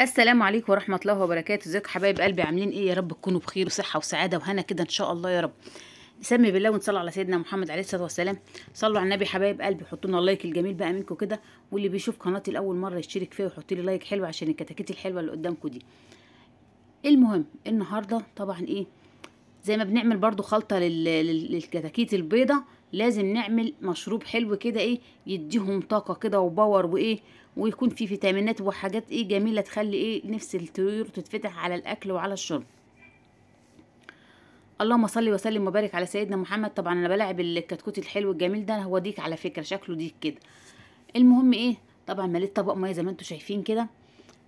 السلام عليكم ورحمه الله وبركاته ازيكم حبايب قلبي عاملين ايه يا رب تكونوا بخير وصحه وسعاده وهنا كده ان شاء الله يا رب نسمي بالله ونصلي على سيدنا محمد عليه الصلاه والسلام صلوا على النبي حبايب قلبي حطوا لنا اللايك الجميل بقى منكم كده واللي بيشوف قناتي لاول مره يشترك فيها ويحط لي لايك حلو عشان الكتاكيت الحلوه اللي قدامكم دي المهم النهارده طبعا ايه زي ما بنعمل برضو خلطه للكتاكيت البيضه لازم نعمل مشروب حلو كده ايه يديهم طاقه كده وباور وايه ويكون فيه فيتامينات وحاجات ايه جميله تخلي ايه نفس الطيور تتفتح على الاكل وعلى الشرب اللهم صل وسلم وبارك على سيدنا محمد طبعا انا بلعب الكتكوت الحلو الجميل ده هو ديك على فكره شكله ديك كده المهم ايه طبعا مليت طبق ميه زي ما انتم شايفين كده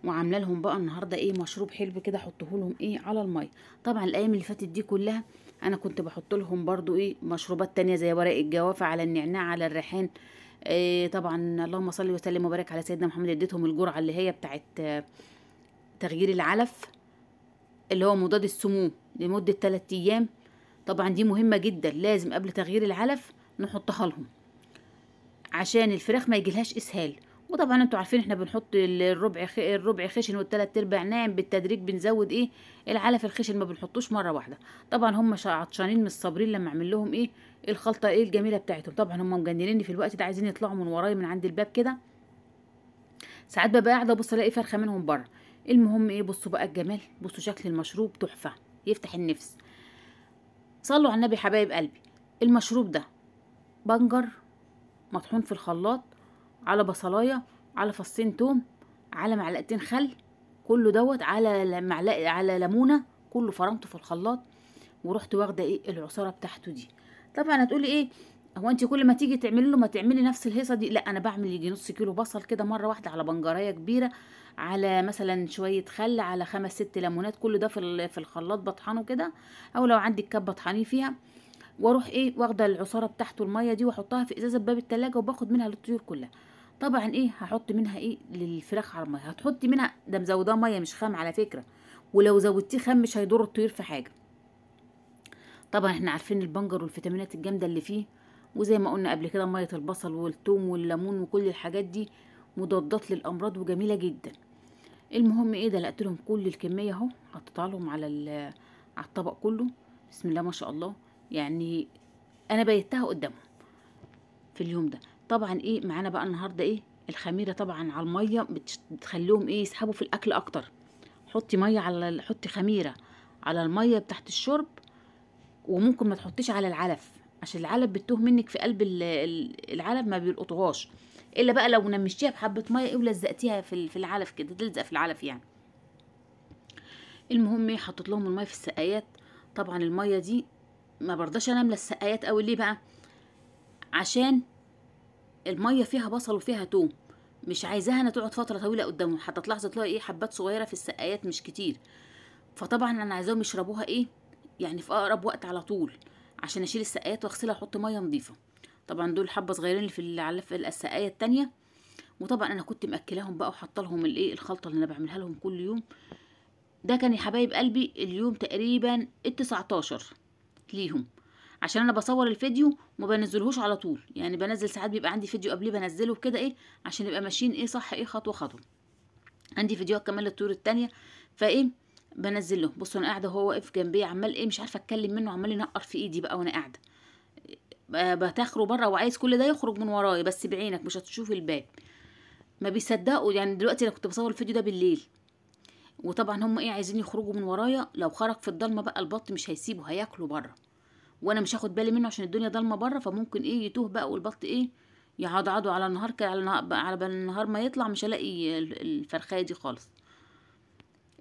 وعامله لهم بقى النهارده ايه مشروب حلو كده احطه لهم ايه على الميه طبعا الايام اللي فاتت دي كلها انا كنت بحط لهم برضو ايه مشروبات تانية زي ورق الجوافه على النعناع على الريحان آه، طبعا اللهم صل وسلم وبارك على سيدنا محمد اديتهم الجرعه اللي هي بتاعت آه، تغيير العلف اللي هو مضاد السموم لمده 3 ايام طبعا دي مهمه جدا لازم قبل تغيير العلف نحطها لهم عشان الفراخ ما يجيلهاش اسهال وطبعا انتوا عارفين احنا بنحط الربع الربع خشن والثلاث ارباع ناعم بالتدريج بنزود ايه العلف الخشن ما بنحطوش مره واحده طبعا هم عطشانين مش صابرين لما اعمل لهم ايه الخلطه ايه الجميله بتاعتهم طبعا هم مجننيني في الوقت ده عايزين يطلعوا من ورايا من عند الباب كده ساعات ببقى قاعده ابص الاقي فرخه منهم بره المهم ايه بصوا بقى الجمال بصوا شكل المشروب تحفه يفتح النفس صلوا على النبي حبايب قلبي المشروب ده بنجر مطحون في الخلاط على بصلايه على فصين توم على معلقتين خل كله دوت على معلقه على ليمونه كله فرمته في الخلاط ورحت واخده ايه العصاره بتاعته دي طبعا هتقولي ايه هو انت كل ما تيجي تعملي له ما تعملي نفس الهيصه دي لا انا بعمل يجي نص كيلو بصل كده مره واحده على بنجرايه كبيره على مثلا شويه خل على خمس ست ليمونات كل ده في الخلاط بطحنه كده او لو عندك كب بطحنيه فيها واروح ايه واخده العصاره بتاعته الميه دي واحطها في ازازه باب التلاجة وباخد منها للطيور كلها طبعا ايه هحط منها ايه للفراخ على الميه هتحطي منها ده مزوداه ميه مش خام على فكره ولو زودتيه خام مش هيضر الطيور في حاجه طبعا احنا عارفين البنجر والفيتامينات الجامده اللي فيه وزي ما قلنا قبل كده ميه البصل والثوم والليمون وكل الحاجات دي مضادات للامراض وجميله جدا المهم ايه دلقت لهم كل الكميه اهو حطيتها لهم على على الطبق كله بسم الله ما شاء الله يعني انا بيتها قدامهم في اليوم ده طبعا ايه معانا بقى النهارده ايه الخميره طبعا على الميه بتخليهم ايه يسحبوا في الاكل اكتر حطي ميه على حطي خميره على الميه بتاعت الشرب وممكن ما تحطيش على العلف عشان العلف بتوه منك في قلب العلف ما بيلقطوهاش الا بقى لو نمشتيها بحبه ميه إيه، ولزقتيها في العلف كده تلزق في العلف يعني المهم ايه حطيت لهم الميه في السقايات طبعا الميه دي ما برضاش املس سقايات قوي ليه بقى عشان الميه فيها بصل وفيها توم مش عايزاها انا تقعد فتره طويله قدامهم حتى تلاحظ تلاقي ايه حبات صغيره في السقايات مش كتير فطبعا انا عايزاهم يشربوها ايه يعني في اقرب وقت على طول عشان اشيل السقايات واغسلها واحط ميه نظيفه طبعا دول حبه صغيرين اللي في السقايه التانية وطبعا انا كنت ماكلاهم بقى وحاطه لهم الايه الخلطه اللي انا بعملها لهم كل يوم ده كان يا حبايب قلبي اليوم تقريبا ال 19 ليهم عشان انا بصور الفيديو وما بنزلهوش على طول يعني بنزل ساعات بيبقى عندي فيديو قبليه بنزله كده ايه عشان نبقى ماشيين ايه صح ايه خطوه خطوه عندي فيديوهات كمان للطيور التانية فايه بنزل له بصوا انا قاعده وهو واقف جنبي عمال ايه مش عارفه اتكلم منه عمال ينقر في ايدي بقى وانا قاعده بتاخره بره وعايز كل ده يخرج من ورايا بس بعينك مش هتشوف الباب ما بيصدقوا يعني دلوقتي انا كنت بصور الفيديو ده بالليل وطبعا هم ايه عايزين يخرجوا من ورايا لو خرج في الضلمه بقى البط مش هيسيبه هياكله بره وانا مش هاخد بالي منه عشان الدنيا ضلمه بره فممكن ايه يتوه بقى والبط ايه يعضعضوا على النهار كده على على النهار ما يطلع مش هلاقي الفرخايه دي خالص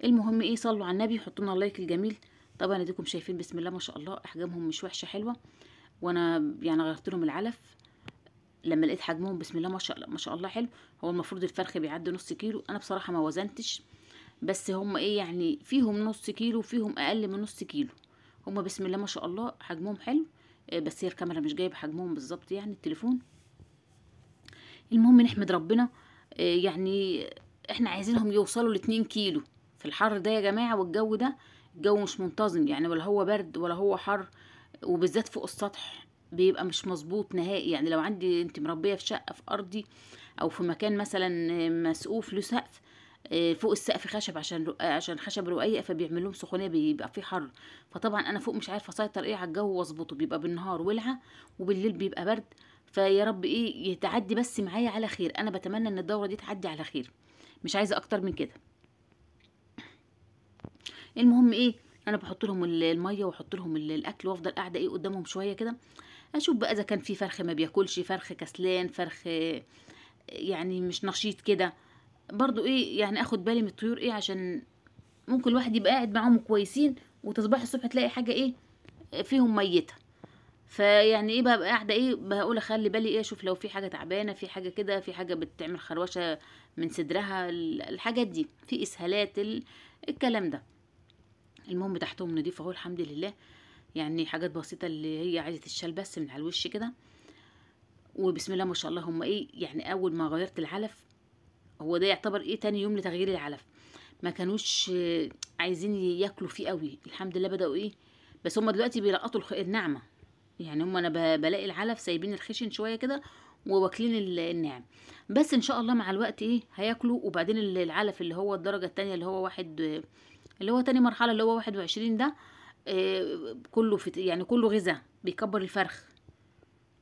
المهم ايه صلوا على النبي حطوا لنا اللايك الجميل طبعا اديكم شايفين بسم الله ما شاء الله احجامهم مش وحشه حلوه وانا يعني غيرت لهم العلف لما لقيت حجمهم بسم الله ما شاء الله ما شاء الله حلو هو المفروض الفرخ بيعدي نص كيلو انا بصراحه ما وزنتش بس هم ايه يعني فيهم نص كيلو وفيهم اقل من نص كيلو هم بسم الله ما شاء الله حجمهم حلو آه، بس هي الكاميرا مش جايبه حجمهم بالظبط يعني التليفون المهم نحمد ربنا آه، يعني احنا عايزينهم يوصلوا لاتنين كيلو في الحر ده يا جماعه والجو ده الجو مش منتظم يعني ولا هو برد ولا هو حر وبالذات فوق السطح بيبقى مش مظبوط نهائي يعني لو عندي انت مربيه في شقه في ارضي او في مكان مثلا مسقوف له سقف آه، فوق السقف خشب عشان آه، عشان خشب رقيق فبيعمل لهم سخونيه بيبقى فيه حر فطبعا انا فوق مش عارفه اسيطر ايه على الجو واظبطه بيبقى بالنهار ولعه وبالليل بيبقى برد فيا رب ايه يتعدي بس معايا على خير انا بتمنى ان الدوره دي تعدي على خير مش عايزه اكتر من كده المهم ايه انا بحط لهم الميه واحط لهم الاكل وافضل قاعده ايه قدامهم شويه كده اشوف بقى اذا كان في فرخ ما بياكلش فرخ كسلان فرخ آه، يعني مش نشيط كده برضو ايه يعني اخد بالي من الطيور ايه عشان ممكن الواحد يبقى قاعد معاهم كويسين وتصبح الصبح تلاقي حاجه ايه فيهم ميته فيعني ايه بقى قاعده ايه بقول اخلي بالي ايه اشوف لو في حاجه تعبانه في حاجه كده في حاجه بتعمل خروشه من صدرها الحاجات دي في اسهالات الكلام ده المهم تحتهم نضيف اهو الحمد لله يعني حاجات بسيطه اللي هي عايزه تتشال بس من على الوش كده وبسم الله ما شاء الله هم ايه يعني اول ما غيرت العلف هو ده يعتبر ايه تاني يوم لتغيير العلف ما كانوش عايزين ياكلوا فيه قوي الحمد لله بداوا ايه بس هما دلوقتي بيلقطوا النعمه يعني هما انا بلاقي العلف سايبين الخشن شويه كده وواكلين النعم بس ان شاء الله مع الوقت ايه هياكلوا وبعدين العلف اللي هو الدرجه الثانيه اللي هو واحد اللي هو تاني مرحله اللي هو واحد وعشرين ده آه، كله يعني كله غذاء بيكبر الفرخ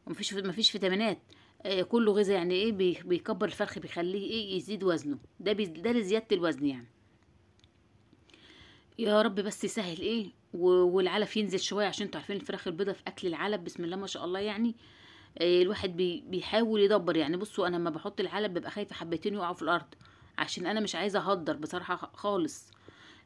ومفيش مفيش فيتامينات آه، كله غذاء يعني ايه بيكبر الفرخ بيخليه ايه يزيد وزنه ده ده لزياده الوزن يعني يا رب بس يسهل ايه والعلف ينزل شويه عشان انتوا عارفين الفراخ البيضه في اكل العلف بسم الله ما شاء الله يعني إيه الواحد بي بيحاول يدبر يعني بصوا انا لما بحط العلب ببقى خايفه حبتين يقعوا في الارض عشان انا مش عايزه اهدر بصراحه خالص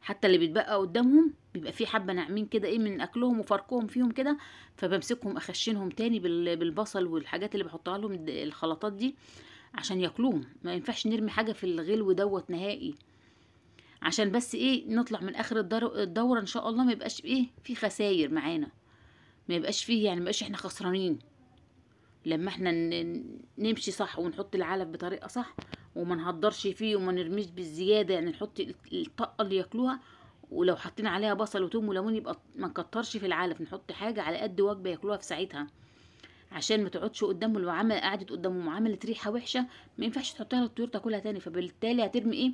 حتى اللي بيتبقى قدامهم بيبقى فيه حبه ناعمين كده ايه من اكلهم وفركهم فيهم كده فبمسكهم اخشنهم تاني بالبصل والحاجات اللي بحطها لهم الخلطات دي عشان ياكلوهم ما ينفعش نرمي حاجه في الغلو دوت نهائي عشان بس ايه نطلع من اخر الدوره ان شاء الله ما يبقاش ايه في خساير معانا ما يبقاش فيه يعني ما يبقاش احنا خسرانين لما احنا نمشي صح ونحط العلف بطريقه صح وما نهدرش فيه وما نرميش بالزياده يعني نحط الطقه اللي ياكلوها ولو حطينا عليها بصل وتوم وليمون يبقى ما نكترش في العلف نحط حاجه على قد وجبه ياكلوها في ساعتها عشان ما تقعدش قدامه لو عمل قعدت قدامه معامله ريحه وحشه ما ينفعش تحطها للطيور تاكلها تاني فبالتالي هترمي ايه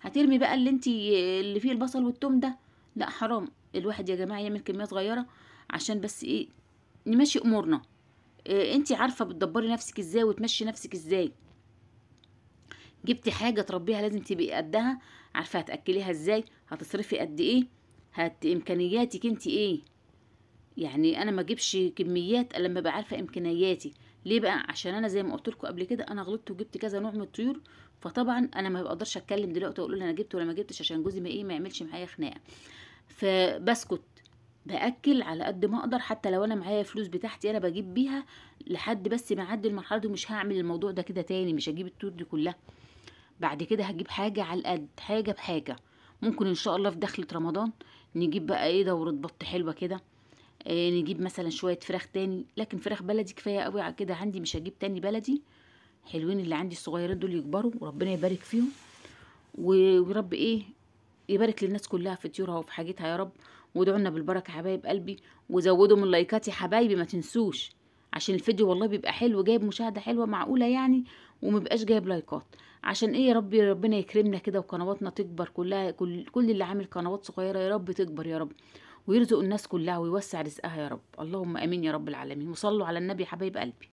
هترمي بقى اللي انت اللي فيه البصل والتوم ده لا حرام الواحد يا جماعه يعمل كميه صغيره عشان بس ايه نمشي امورنا إيه انت عارفه بتدبري نفسك ازاي وتمشي نفسك ازاي جبتي حاجة تربيها لازم تبقي قدها عارفة هتأكليها ازاي هتصرفي قد ايه هت امكانياتك انت ايه يعني انا ما اجيبش كميات الا لما ابقى عارفه امكانياتي ليه بقى عشان انا زي ما قلت لكم قبل كده انا غلطت وجبت كذا نوع من الطيور فطبعا انا ما بقدرش اتكلم دلوقتي واقول انا جبت ولا ما جبتش عشان جوزي ما ايه ما يعملش معايا خناقه فبسكت باكل على قد ما اقدر حتى لو انا معايا فلوس بتاعتي انا بجيب بيها لحد بس ما اعدي المرحله دي مش هعمل الموضوع ده كده تاني مش هجيب الطيور دي كلها بعد كده هجيب حاجة على القد حاجة بحاجة ممكن ان شاء الله في دخلة رمضان نجيب بقى ايه دورة بط حلوة كده إيه نجيب مثلا شوية فراخ تاني لكن فراخ بلدي كفاية قوي على كده عندي مش هجيب تاني بلدي حلوين اللي عندي الصغيرين دول يكبروا وربنا يبارك فيهم ورب ايه يبارك للناس كلها في طيورها وفي حاجتها يا رب وادعوا لنا بالبركه حبايب قلبي وزودوا من اللايكات يا حبايبي ما تنسوش عشان الفيديو والله بيبقى حلو جايب مشاهده حلوه معقوله يعني ومبقاش جايب لايكات عشان ايه يا ربي ربنا يكرمنا كده وقنواتنا تكبر كلها كل, اللي عامل قنوات صغيره يا رب تكبر يا رب ويرزق الناس كلها ويوسع رزقها يا رب اللهم امين يا رب العالمين وصلوا على النبي حبايب قلبي